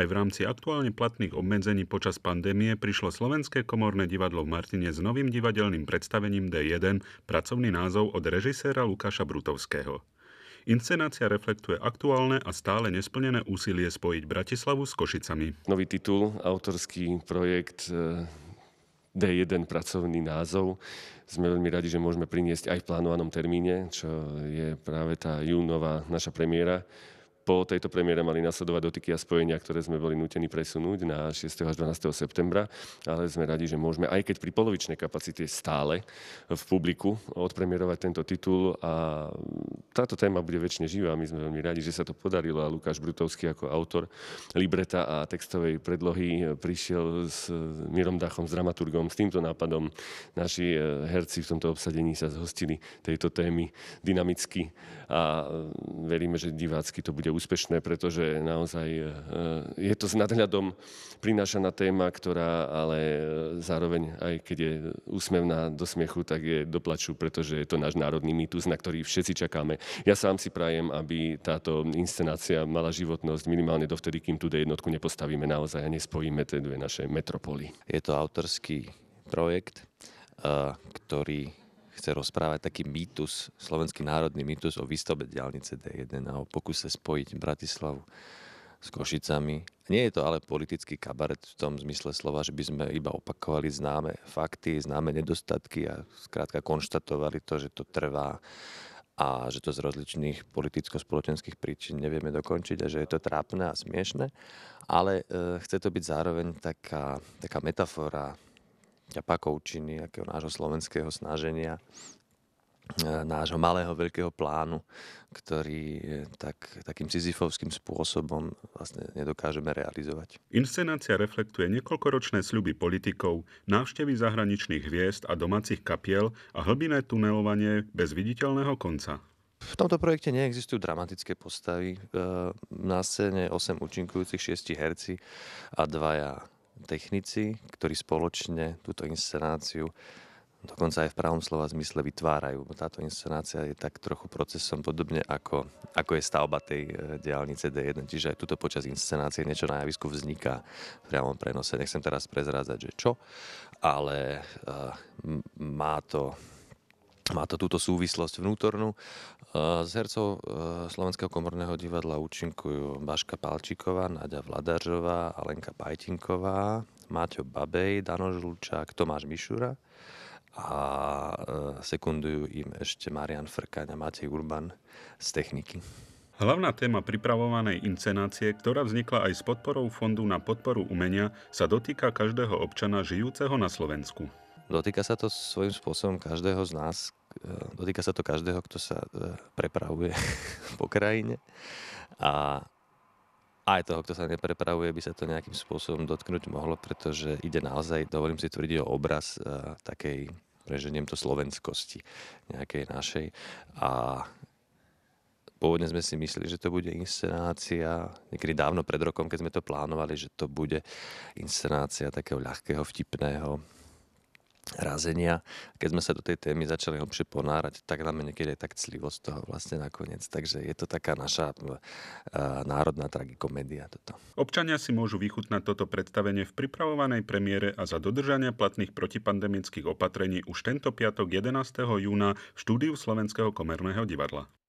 Aj v rámci aktuálne platných obmedzení počas pandémie prišlo Slovenské komorné divadlo v Martine s novým divadelným predstavením D1, pracovný názov od režiséra Lukáša Brutovského. Inscenácia reflektuje aktuálne a stále nesplnené úsilie spojiť Bratislavu s Košicami. Nový titul, autorský projekt e, D1 pracovný názov. Sme veľmi radi, že môžeme priniesť aj v plánovanom termíne, čo je práve tá júnová naša premiéra po tejto premiére mali nasledovať dotyky a spojenia, ktoré sme boli nútení presunúť na 6. až 12. septembra, ale sme radi, že môžeme, aj keď pri polovičnej kapacite stále v publiku, odpremierovať tento titul a táto téma bude väčšine živá. My sme veľmi radi, že sa to podarilo a Lukáš Brutovský ako autor libreta a textovej predlohy prišiel s Mirom Dachom, s dramaturgom, s týmto nápadom. Naši eh, herci v tomto obsadení sa zhostili tejto témy dynamicky a eh, veríme, že divácky to bude úspešné, pretože naozaj e, e, je to s nadhľadom prinášaná téma, ktorá ale e, zároveň, aj keď je úsmevná do smiechu, tak je doplaču, pretože je to náš národný mýtus, na ktorý všetci čakáme. Ja sám si prajem, aby táto inscenácia mala životnosť minimálne dovtedy, kým túto jednotku nepostavíme naozaj a nespojíme tie dve naše metropoly. Je to autorský projekt, ktorý chce rozprávať taký mýtus, slovenský národný mýtus o výstavbe diálnice D1 a o pokuse spojiť Bratislavu s Košicami. Nie je to ale politický kabaret v tom zmysle slova, že by sme iba opakovali známe fakty, známe nedostatky a skrátka konštatovali to, že to trvá a že to z rozličných politicko-spoločenských príčin nevieme dokončiť a že je to trápne a smiešne, ale e, chce to byť zároveň taká, taká metafora ťapákovčiny, akého nášho slovenského snaženia, e, nášho malého veľkého plánu, ktorý tak, takým sizifovským spôsobom vlastne nedokážeme realizovať. Inscenácia reflektuje niekoľkoročné sľuby politikov, návštevy zahraničných hviezd a domácich kapiel a hlbiné tunelovanie bez viditeľného konca. V tomto projekte neexistujú dramatické postavy. E, na scéne 8 účinkujúcich, 6 herci a dvaja technici, ktorí spoločne túto inscenáciu dokonca aj v pravom slova zmysle vytvárajú. Táto inscenácia je tak trochu procesom podobne ako, ako je stavba tej e, diálnice D1, čiže aj tuto počas inscenácie niečo na javisku vzniká v priamom prenose. Nechcem teraz prezrádzať, že čo, ale uh, má to má to túto súvislosť vnútornú. E, z hercov e, Slovenského komorného divadla účinkujú Baška Palčíková, Nadia Vladařová, Alenka Pajtinková, Máťo Babej, Dano Žlučák, Tomáš Mišura a e, sekundujú im ešte Marian Frkaň a Matej Urban z techniky. Hlavná téma pripravovanej inscenácie, ktorá vznikla aj s podporou Fondu na podporu umenia, sa dotýka každého občana žijúceho na Slovensku. Dotýka sa to svojím spôsobom každého z nás, E, dotýka sa to každého, kto sa e, prepravuje po krajine a aj toho, kto sa neprepravuje, by sa to nejakým spôsobom dotknúť mohlo, pretože ide naozaj, dovolím si tvrdiť, o obraz e, takej, preženiem to, slovenskosti nejakej našej. A pôvodne sme si mysleli, že to bude inscenácia, niekedy dávno pred rokom, keď sme to plánovali, že to bude inscenácia takého ľahkého, vtipného, razenia. Keď sme sa do tej témy začali hlbšie ponárať, tak nám niekedy aj tak clivo z toho vlastne nakoniec. Takže je to taká naša uh, národná tragikomédia toto. Občania si môžu vychutnať toto predstavenie v pripravovanej premiére a za dodržania platných protipandemických opatrení už tento piatok 11. júna v štúdiu Slovenského komerného divadla.